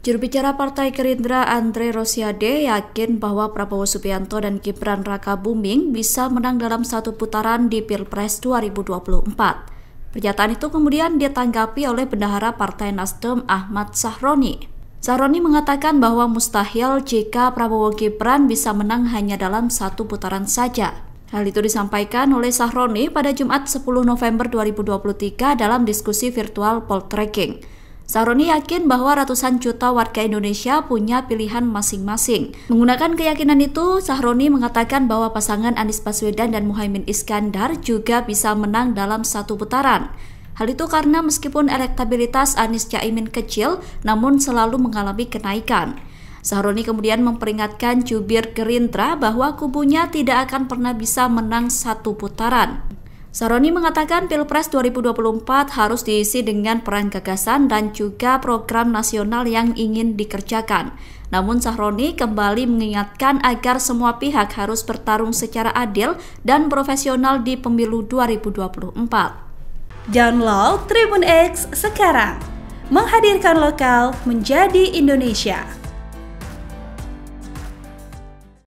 Juru bicara Partai Gerindra Andre Rosiade yakin bahwa Prabowo Subianto dan Gibran Rakabuming bisa menang dalam satu putaran di Pilpres 2024. Pernyataan itu kemudian ditanggapi oleh bendahara Partai Nasdem Ahmad Sahroni. Sahroni mengatakan bahwa mustahil jika Prabowo Gibran bisa menang hanya dalam satu putaran saja. Hal itu disampaikan oleh Sahroni pada Jumat 10 November 2023 dalam diskusi virtual poll tracking. Saroni yakin bahwa ratusan juta warga Indonesia punya pilihan masing-masing. Menggunakan keyakinan itu, Sahroni mengatakan bahwa pasangan Anies Baswedan dan Muhaimin Iskandar juga bisa menang dalam satu putaran. Hal itu karena meskipun elektabilitas Anies Caimin kecil, namun selalu mengalami kenaikan. Sahroni kemudian memperingatkan jubir Gerindra bahwa kubunya tidak akan pernah bisa menang satu putaran. Saroni mengatakan Pilpres 2024 harus diisi dengan peran gagasan dan juga program nasional yang ingin dikerjakan. Namun Sahroni kembali mengingatkan agar semua pihak harus bertarung secara adil dan profesional di pemilu 2024. Download Tribun X sekarang. Menghadirkan lokal menjadi Indonesia.